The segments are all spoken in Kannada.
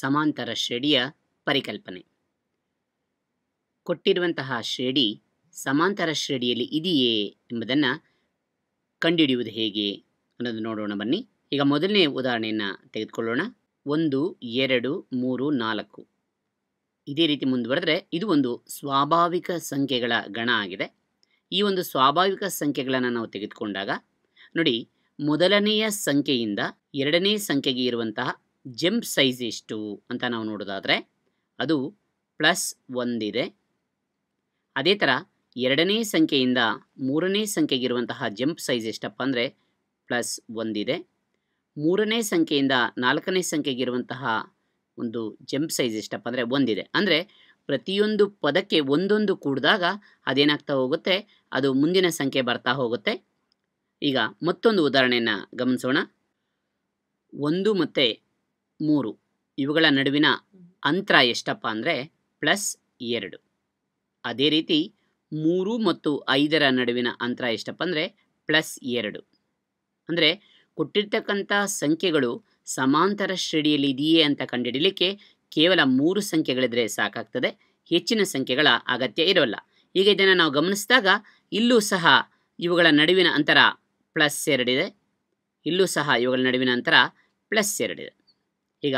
ಸಮಾಂತರ ಶ್ರೇಣಿಯ ಪರಿಕಲ್ಪನೆ ಕೊಟ್ಟಿರುವಂತಹ ಶ್ರೇಡಿ ಸಮಾಂತರ ಶ್ರೇಣಿಯಲ್ಲಿ ಇದೆಯೇ ಎಂಬುದನ್ನು ಕಂಡುಹಿಡಿಯುವುದು ಹೇಗೆ ಅನ್ನೋದು ನೋಡೋಣ ಬನ್ನಿ ಈಗ ಮೊದಲನೇ ಉದಾಹರಣೆಯನ್ನು ತೆಗೆದುಕೊಳ್ಳೋಣ ಒಂದು ಎರಡು ಮೂರು ನಾಲ್ಕು ಇದೇ ರೀತಿ ಮುಂದುವರೆದ್ರೆ ಇದು ಒಂದು ಸ್ವಾಭಾವಿಕ ಸಂಖ್ಯೆಗಳ ಗಣ ಆಗಿದೆ ಈ ಒಂದು ಸ್ವಾಭಾವಿಕ ಸಂಖ್ಯೆಗಳನ್ನು ನಾವು ತೆಗೆದುಕೊಂಡಾಗ ನೋಡಿ ಮೊದಲನೆಯ ಸಂಖ್ಯೆಯಿಂದ ಎರಡನೇ ಸಂಖ್ಯೆಗೆ ಇರುವಂತಹ ಜಂಪ್ ಸೈಜ್ ಎಷ್ಟು ಅಂತ ನಾವು ನೋಡೋದಾದರೆ ಅದು ಪ್ಲಸ್ ಒಂದಿದೆ ಅದೇ ಥರ ಎರಡನೇ ಸಂಖ್ಯೆಯಿಂದ ಮೂರನೇ ಸಂಖ್ಯೆಗಿರುವಂತಹ ಜಂಪ್ ಸೈಜ್ ಎಷ್ಟಪ್ಪ ಅಂದರೆ ಪ್ಲಸ್ ಒಂದಿದೆ ಮೂರನೇ ಸಂಖ್ಯೆಯಿಂದ ನಾಲ್ಕನೇ ಸಂಖ್ಯೆಗಿರುವಂತಹ ಒಂದು ಜಂಪ್ ಸೈಜ್ ಎಷ್ಟಪ್ಪ ಅಂದರೆ ಒಂದಿದೆ ಅಂದರೆ ಪ್ರತಿಯೊಂದು ಪದಕ್ಕೆ ಒಂದೊಂದು ಕೂಡಿದಾಗ ಅದೇನಾಗ್ತಾ ಹೋಗುತ್ತೆ ಅದು ಮುಂದಿನ ಸಂಖ್ಯೆ ಬರ್ತಾ ಹೋಗುತ್ತೆ ಈಗ ಮತ್ತೊಂದು ಉದಾಹರಣೆಯನ್ನು ಗಮನಿಸೋಣ ಒಂದು ಮತ್ತು ಮೂರು ಇವುಗಳ ನಡುವಿನ ಅಂತರ ಎಷ್ಟಪ್ಪ ಅಂದರೆ ಪ್ಲಸ್ ಎರಡು ಅದೇ ರೀತಿ ಮೂರು ಮತ್ತು ಐದರ ನಡುವಿನ ಅಂತರ ಎಷ್ಟಪ್ಪ ಅಂದರೆ ಪ್ಲಸ್ ಎರಡು ಅಂದರೆ ಕೊಟ್ಟಿರ್ತಕ್ಕಂಥ ಸಂಖ್ಯೆಗಳು ಸಮಾಂತರ ಶ್ರೇಣಿಯಲ್ಲಿ ಇದೆಯೇ ಅಂತ ಕಂಡುಹಿಡಿಯಲಿಕ್ಕೆ ಕೇವಲ ಮೂರು ಸಂಖ್ಯೆಗಳಿದ್ರೆ ಸಾಕಾಗ್ತದೆ ಹೆಚ್ಚಿನ ಸಂಖ್ಯೆಗಳ ಅಗತ್ಯ ಇರೋಲ್ಲ ಈಗ ಇದನ್ನು ನಾವು ಗಮನಿಸಿದಾಗ ಇಲ್ಲೂ ಸಹ ಇವುಗಳ ನಡುವಿನ ಅಂತರ ಪ್ಲಸ್ ಎರಡಿದೆ ಇಲ್ಲೂ ಸಹ ಇವುಗಳ ನಡುವಿನ ಅಂತರ ಪ್ಲಸ್ ಎರಡಿದೆ ಈಗ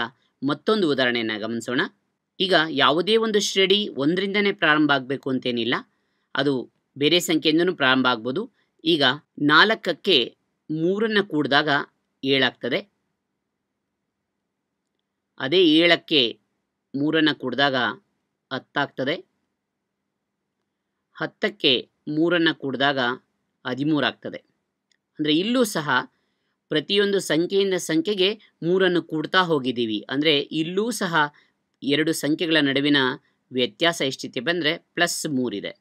ಮತ್ತೊಂದು ಉದಾಹರಣೆಯನ್ನು ಗಮನಿಸೋಣ ಈಗ ಯಾವುದೇ ಒಂದು ಶ್ರೇಣಿ ಒಂದರಿಂದನೇ ಪ್ರಾರಂಭ ಆಗಬೇಕು ಅಂತೇನಿಲ್ಲ ಅದು ಬೇರೆ ಸಂಖ್ಯೆಯಿಂದನೂ ಪ್ರಾರಂಭ ಆಗ್ಬೋದು ಈಗ ನಾಲ್ಕಕ್ಕೆ ಮೂರನ್ನು ಕೂಡಿದಾಗ ಏಳಾಗ್ತದೆ ಅದೇ ಏಳಕ್ಕೆ ಮೂರನ್ನು ಕೂಡಿದಾಗ ಹತ್ತಾಗ್ತದೆ ಹತ್ತಕ್ಕೆ ಮೂರನ್ನು ಕೂಡಿದಾಗ ಹದಿಮೂರಾಗ್ತದೆ ಅಂದರೆ ಇಲ್ಲೂ ಸಹ ಪ್ರತಿಯೊಂದು ಸಂಖ್ಯೆಯಿಂದ ಸಂಖ್ಯೆಗೆ ಮೂರನ್ನು ಕೂಡ್ತಾ ಹೋಗಿದ್ದೀವಿ ಅಂದರೆ ಇಲ್ಲೂ ಸಹ ಎರಡು ಸಂಖ್ಯೆಗಳ ನಡುವಿನ ವ್ಯತ್ಯಾಸ ಎಷ್ಟಿತ್ತು ಬಂದರೆ ಪ್ಲಸ್ ಮೂರಿದೆ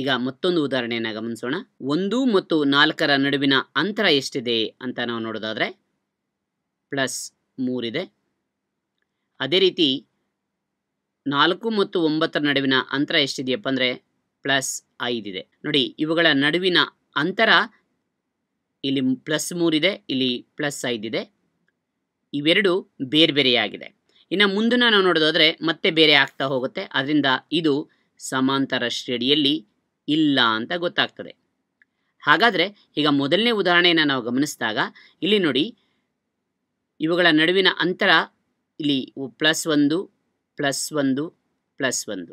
ಈಗ ಮತ್ತೊಂದು ಉದಾಹರಣೆಯನ್ನು ಗಮನಿಸೋಣ ಒಂದು ಮತ್ತು ನಾಲ್ಕರ ನಡುವಿನ ಅಂತರ ಎಷ್ಟಿದೆ ಅಂತ ನಾವು ನೋಡೋದಾದರೆ ಪ್ಲಸ್ ಮೂರಿದೆ ಅದೇ ರೀತಿ ನಾಲ್ಕು ಮತ್ತು ಒಂಬತ್ತರ ನಡುವಿನ ಅಂತರ ಎಷ್ಟಿದೆಯಪ್ಪ ಅಂದರೆ ಪ್ಲಸ್ ಐದಿದೆ ನೋಡಿ ಇವುಗಳ ನಡುವಿನ ಅಂತರ ಇಲ್ಲಿ ಪ್ಲಸ್ ಮೂರಿದೆ ಇಲ್ಲಿ ಪ್ಲಸ್ ಐದಿದೆ ಇವೆರಡು ಬೇರೆ ಬೇರೆಯಾಗಿದೆ ಇನ್ನು ಮುಂದಿನ ನಾವು ನೋಡೋದಾದರೆ ಮತ್ತೆ ಬೇರೆ ಆಗ್ತಾ ಹೋಗುತ್ತೆ ಅದರಿಂದ ಇದು ಸಮಾಂತರ ಶ್ರೇಣಿಯಲ್ಲಿ ಇಲ್ಲ ಅಂತ ಗೊತ್ತಾಗ್ತದೆ ಹಾಗಾದರೆ ಈಗ ಮೊದಲನೇ ಉದಾಹರಣೆಯನ್ನು ನಾವು ಗಮನಿಸಿದಾಗ ಇಲ್ಲಿ ನೋಡಿ ಇವುಗಳ ನಡುವಿನ ಅಂತರ ಇಲ್ಲಿ ಪ್ಲಸ್ ಒಂದು ಪ್ಲಸ್ ಒಂದು ಪ್ಲಸ್ ಒಂದು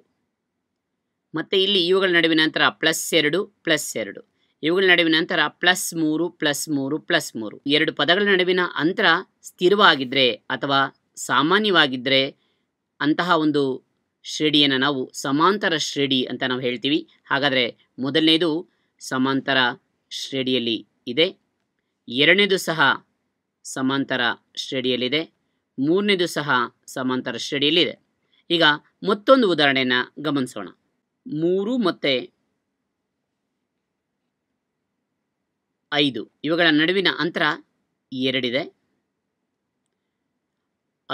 ಮತ್ತು ಇಲ್ಲಿ ಇವುಗಳ ನಡುವಿನ ನಂತರ ಪ್ಲಸ್ ಎರಡು ಪ್ಲಸ್ ಎರಡು ಇವುಗಳ ನಡುವಿನ ನಂತರ ಪ್ಲಸ್ ಮೂರು ಪ್ಲಸ್ ಮೂರು ಪ್ಲಸ್ ಮೂರು ಎರಡು ಪದಗಳ ನಡುವಿನ ಅಂತರ ಸ್ಥಿರವಾಗಿದ್ದರೆ ಅಥವಾ ಸಾಮಾನ್ಯವಾಗಿದ್ದರೆ ಅಂತಹ ಒಂದು ಶ್ರೇಣಿಯನ್ನು ನಾವು ಸಮಾಂತರ ಶ್ರೇಣಿ ಅಂತ ನಾವು ಹೇಳ್ತೀವಿ ಹಾಗಾದರೆ ಮೊದಲನೇದು ಸಮಾಂತರ ಶ್ರೇಣಿಯಲ್ಲಿ ಇದೆ ಎರಡನೇದು ಸಹ ಸಮಾಂತರ ಶ್ರೇಣಿಯಲ್ಲಿದೆ ಮೂರನೇದು ಸಹ ಸಮಾಂತರ ಶ್ರೇಣಿಯಲ್ಲಿದೆ ಈಗ ಮತ್ತೊಂದು ಉದಾಹರಣೆಯನ್ನು ಗಮನಿಸೋಣ ಮೂರು ಮತ್ತು ಐದು ಇವುಗಳ ನಡುವಿನ ಅಂತರ ಎರಡಿದೆ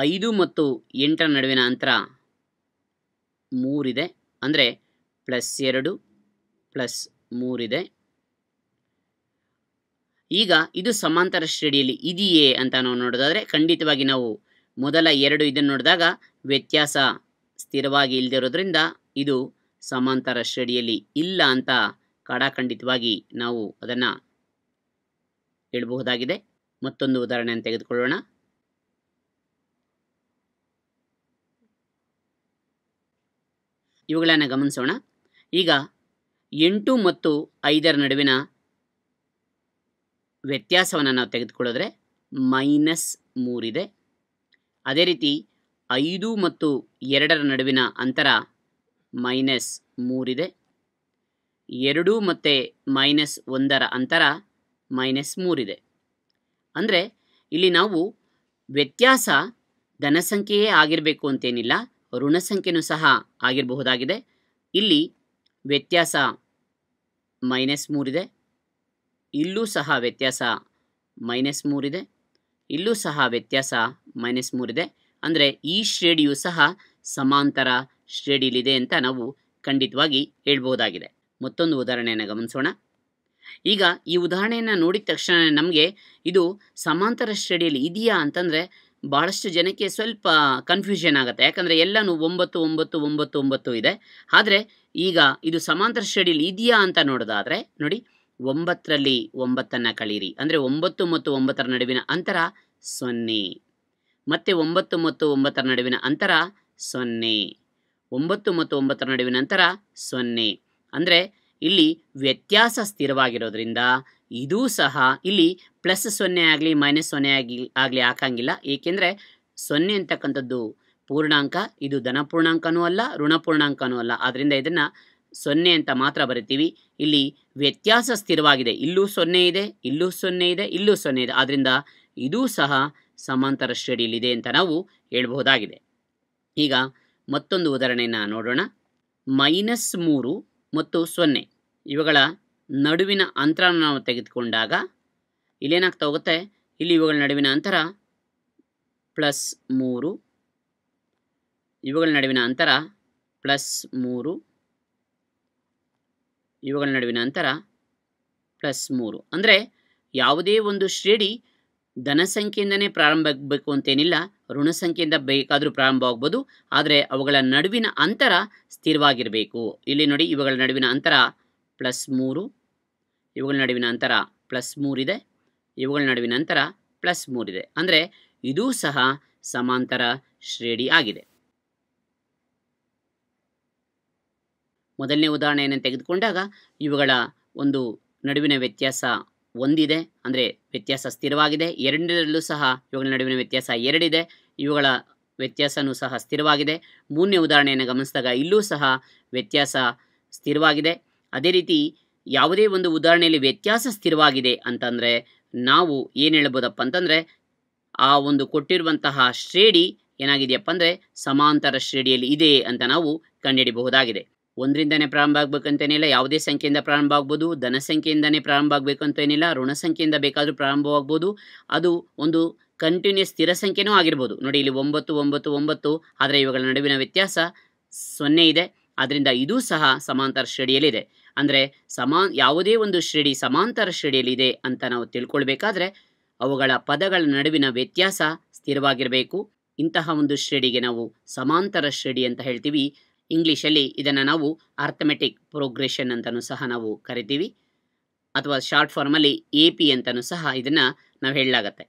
ಐದು ಮತ್ತು ಎಂಟರ ನಡುವಿನ ಅಂತರ ಮೂರಿದೆ ಅಂದರೆ ಪ್ಲಸ್ ಎರಡು ಪ್ಲಸ್ ಮೂರಿದೆ ಈಗ ಇದು ಸಮಾಂತರ ಶ್ರೇಣಿಯಲ್ಲಿ ಇದೆಯೇ ಅಂತ ನಾವು ನೋಡೋದಾದರೆ ಖಂಡಿತವಾಗಿ ನಾವು ಮೊದಲ ಎರಡು ಇದನ್ನು ನೋಡಿದಾಗ ವ್ಯತ್ಯಾಸ ಸ್ಥಿರವಾಗಿ ಇಲ್ಲದಿರೋದ್ರಿಂದ ಇದು ಸಮಾಂತರ ಶ್ರೇಣಿಯಲ್ಲಿ ಇಲ್ಲ ಅಂತ ಕಡಾಖಂಡಿತವಾಗಿ ನಾವು ಅದನ್ನು ಹೇಳಬಹುದಾಗಿದೆ ಮತ್ತೊಂದು ಉದಾಹರಣೆಯನ್ನು ತೆಗೆದುಕೊಳ್ಳೋಣ ಇವುಗಳನ್ನು ಗಮನಿಸೋಣ ಈಗ ಎಂಟು ಮತ್ತು ಐದರ ನಡುವಿನ ವ್ಯತ್ಯಾಸವನ್ನು ನಾವು ತೆಗೆದುಕೊಳ್ಳೋದ್ರೆ ಮೈನಸ್ ಮೂರಿದೆ ಅದೇ ರೀತಿ ಐದು ಮತ್ತು ಎರಡರ ನಡುವಿನ ಅಂತರ ಮೈನಸ್ ಮೂರಿದೆ ಎರಡು ಮತ್ತು ಮೈನಸ್ ಒಂದರ ಅಂತರ ಮೈನಸ್ ಮೂರಿದೆ ಅಂದರೆ ಇಲ್ಲಿ ನಾವು ವ್ಯತ್ಯಾಸ ಧನಸಂಖ್ಯೆಯೇ ಆಗಿರಬೇಕು ಅಂತೇನಿಲ್ಲ ಋಣ ಸಹ ಆಗಿರಬಹುದಾಗಿದೆ ಇಲ್ಲಿ ವ್ಯತ್ಯಾಸ ಮೈನಸ್ ಮೂರಿದೆ ಇಲ್ಲೂ ಸಹ ವ್ಯತ್ಯಾಸ ಮೈನಸ್ ಮೂರಿದೆ ಇಲ್ಲೂ ಸಹ ವ್ಯತ್ಯಾಸ ಮೈನಸ್ ಮೂರಿದೆ ಅಂದರೆ ಈ ಶ್ರೇಣಿಯು ಸಹ ಸಮಾಂತರ ಶ್ರೇಣಿಯಲ್ಲಿದೆ ಅಂತ ನಾವು ಖಂಡಿತವಾಗಿ ಹೇಳ್ಬೋದಾಗಿದೆ ಮತ್ತೊಂದು ಉದಾಹರಣೆಯನ್ನು ಗಮನಿಸೋಣ ಈಗ ಈ ಉದಾಹರಣೆಯನ್ನು ನೋಡಿದ ತಕ್ಷಣ ನಮಗೆ ಇದು ಸಮಾಂತರ ಶ್ರೇಣಿಯಲ್ಲಿ ಇದೆಯಾ ಅಂತಂದರೆ ಭಾಳಷ್ಟು ಜನಕ್ಕೆ ಸ್ವಲ್ಪ ಕನ್ಫ್ಯೂಷನ್ ಆಗುತ್ತೆ ಯಾಕಂದರೆ ಎಲ್ಲನೂ ಒಂಬತ್ತು ಒಂಬತ್ತು ಒಂಬತ್ತು ಒಂಬತ್ತು ಇದೆ ಆದರೆ ಈಗ ಇದು ಸಮಾಂತರ ಶ್ರೇಣಿಯಲ್ಲಿ ಇದೆಯಾ ಅಂತ ನೋಡೋದಾದರೆ ನೋಡಿ ಒಂಬತ್ತರಲ್ಲಿ ಒಂಬತ್ತನ್ನು ಕಳೀರಿ ಅಂದರೆ ಒಂಬತ್ತು ಮತ್ತು ಒಂಬತ್ತರ ನಡುವಿನ ಅಂತರ ಸೊನ್ನೆ ಮತ್ತು ಒಂಬತ್ತು ಮತ್ತು ಒಂಬತ್ತರ ನಡುವಿನ ಅಂತರ ಸೊನ್ನೆ ಒಂಬತ್ತು ಮತ್ತು ಒಂಬತ್ತರ ನಡುವಿನ ನಂತರ ಸೊನ್ನೆ ಅಂದರೆ ಇಲ್ಲಿ ವ್ಯತ್ಯಾಸ ಸ್ಥಿರವಾಗಿರೋದ್ರಿಂದ ಇದೂ ಸಹ ಇಲ್ಲಿ ಪ್ಲಸ್ ಸೊನ್ನೆ ಆಗಲಿ ಮೈನಸ್ ಸೊನ್ನೆ ಆಗಿ ಆಗಲಿ ಹಾಕಂಗಿಲ್ಲ ಏಕೆಂದರೆ ಸೊನ್ನೆ ಅಂತಕ್ಕಂಥದ್ದು ಪೂರ್ಣಾಂಕ ಇದು ಧನ ಪೂರ್ಣಾಂಕನೂ ಅಲ್ಲ ಋಣ ಪೂರ್ಣಾಂಕನೂ ಅಲ್ಲ ಆದ್ದರಿಂದ ಇದನ್ನು ಸೊನ್ನೆ ಅಂತ ಮಾತ್ರ ಬರಿತೀವಿ ಇಲ್ಲಿ ವ್ಯತ್ಯಾಸ ಸ್ಥಿರವಾಗಿದೆ ಇಲ್ಲೂ ಸೊನ್ನೆ ಇದೆ ಇಲ್ಲೂ ಸೊನ್ನೆ ಇದೆ ಇಲ್ಲೂ ಸೊನ್ನೆ ಇದೆ ಆದ್ದರಿಂದ ಇದೂ ಸಹ ಸಮಾಂತರ ಶ್ರೇಣಿಯಲ್ಲಿದೆ ಅಂತ ನಾವು ಹೇಳ್ಬಹುದಾಗಿದೆ ಈಗ ಮತ್ತೊಂದು ಉದಾಹರಣೆಯನ್ನು ನೋಡೋಣ ಮೈನಸ್ ಮೂರು ಮತ್ತು ಸೊನ್ನೆ ಇವುಗಳ ನಡುವಿನ ಅಂತರವನ್ನು ನಾವು ತೆಗೆದುಕೊಂಡಾಗ ಇಲ್ಲೇನಾಗ್ತಾ ಹೋಗುತ್ತೆ ಇಲ್ಲಿ ಇವುಗಳ ನಡುವಿನ ಅಂತರ ಪ್ಲಸ್ ಮೂರು ಇವುಗಳ ನಡುವಿನ ಅಂತರ ಪ್ಲಸ್ ಮೂರು ಇವುಗಳ ನಡುವಿನ ಅಂತರ ಪ್ಲಸ್ ಮೂರು ಅಂದರೆ ಯಾವುದೇ ಒಂದು ಶ್ರೇಣಿ ಧನಸಂಖ್ಯೆಯಿಂದನೇ ಪ್ರಾರಂಭ ಆಗಬೇಕು ಅಂತೇನಿಲ್ಲ ಋಣ ಸಂಖ್ಯೆಯಿಂದ ಬೇಕಾದರೂ ಪ್ರಾರಂಭ ಆಗ್ಬೋದು ಆದರೆ ಅವುಗಳ ನಡುವಿನ ಅಂತರ ಸ್ಥಿರವಾಗಿರಬೇಕು ಇಲ್ಲಿ ನೋಡಿ ಇವುಗಳ ನಡುವಿನ ಅಂತರ ಪ್ಲಸ್ ಮೂರು ಇವುಗಳ ನಡುವಿನ ಅಂತರ ಪ್ಲಸ್ ಮೂರಿದೆ ಇವುಗಳ ನಡುವಿನ ಅಂತರ ಪ್ಲಸ್ ಮೂರಿದೆ ಅಂದರೆ ಇದೂ ಸಹ ಸಮಾಂತರ ಶ್ರೇಣಿ ಆಗಿದೆ ಮೊದಲನೇ ಉದಾಹರಣೆಯನ್ನು ತೆಗೆದುಕೊಂಡಾಗ ಇವುಗಳ ಒಂದು ನಡುವಿನ ವ್ಯತ್ಯಾಸ ಒಂದಿದೆ ಅಂದರೆ ವ್ಯತ್ಯಾಸ ಸ್ಥಿರವಾಗಿದೆ ಎರಡರಲ್ಲೂ ಸಹ ಇವುಗಳ ನಡುವಿನ ವ್ಯತ್ಯಾಸ ಎರಡಿದೆ ಇವುಗಳ ವ್ಯತ್ಯಾಸವೂ ಸಹ ಸ್ಥಿರವಾಗಿದೆ ಮೂರನೇ ಉದಾಹರಣೆಯನ್ನು ಗಮನಿಸಿದಾಗ ಇಲ್ಲೂ ಸಹ ವ್ಯತ್ಯಾಸ ಸ್ಥಿರವಾಗಿದೆ ಅದೇ ರೀತಿ ಯಾವುದೇ ಒಂದು ಉದಾಹರಣೆಯಲ್ಲಿ ವ್ಯತ್ಯಾಸ ಸ್ಥಿರವಾಗಿದೆ ಅಂತಂದರೆ ನಾವು ಏನು ಹೇಳ್ಬೋದಪ್ಪ ಅಂತಂದರೆ ಆ ಒಂದು ಕೊಟ್ಟಿರುವಂತಹ ಶ್ರೇಣಿ ಏನಾಗಿದೆಯಪ್ಪ ಅಂದರೆ ಸಮಾಂತರ ಶ್ರೇಣಿಯಲ್ಲಿ ಇದೆ ಅಂತ ನಾವು ಕಂಡುಹಿಡಿಬಹುದಾಗಿದೆ ಒಂದರಿಂದನೇ ಪ್ರಾರಂಭ ಆಗಬೇಕಂತೇನಿಲ್ಲ ಯಾವುದೇ ಸಂಖ್ಯೆಯಿಂದ ಪ್ರಾರಂಭ ಆಗ್ಬೋದು ಧನ ಸಂಖ್ಯೆಯಿಂದನೇ ಪ್ರಾರಂಭ ಆಗಬೇಕು ಅಂತೇನಿಲ್ಲ ಋಣ ಸಂಖ್ಯೆಯಿಂದ ಬೇಕಾದರೂ ಪ್ರಾರಂಭವಾಗ್ಬೋದು ಅದು ಒಂದು ಕಂಟಿನ್ಯೂಸ್ ಸ್ಥಿರ ಸಂಖ್ಯೆನೂ ಆಗಿರ್ಬೋದು ನೋಡಿ ಇಲ್ಲಿ ಒಂಬತ್ತು ಒಂಬತ್ತು ಒಂಬತ್ತು ಆದರೆ ಇವುಗಳ ನಡುವಿನ ವ್ಯತ್ಯಾಸ ಸೊನ್ನೆ ಇದೆ ಆದ್ದರಿಂದ ಇದೂ ಸಹ ಸಮಾಂತರ ಶ್ರೇಣಿಯಲ್ಲಿದೆ ಅಂದರೆ ಸಮಾ ಯಾವುದೇ ಒಂದು ಶ್ರೇಣಿ ಸಮಾಂತರ ಶ್ರೇಣಿಯಲ್ಲಿದೆ ಅಂತ ನಾವು ತಿಳ್ಕೊಳ್ಬೇಕಾದ್ರೆ ಅವುಗಳ ಪದಗಳ ನಡುವಿನ ವ್ಯತ್ಯಾಸ ಸ್ಥಿರವಾಗಿರಬೇಕು ಇಂತಹ ಒಂದು ಶ್ರೇಣಿಗೆ ನಾವು ಸಮಾಂತರ ಶ್ರೇಣಿ ಅಂತ ಹೇಳ್ತೀವಿ ಇಂಗ್ಲೀಷಲ್ಲಿ ಇದನ್ನು ನಾವು ಅರ್ಥಮೆಟಿಕ್ ಪ್ರೋಗ್ರೆಷನ್ ಅಂತಲೂ ಸಹ ನಾವು ಕರಿತೀವಿ ಅಥವಾ ಶಾರ್ಟ್ ಫಾರ್ಮಲ್ಲಿ ಎ ಪಿ ಅಂತಲೂ ಸಹ ಇದನ್ನು ನಾವು ಹೇಳಲಾಗತ್ತೆ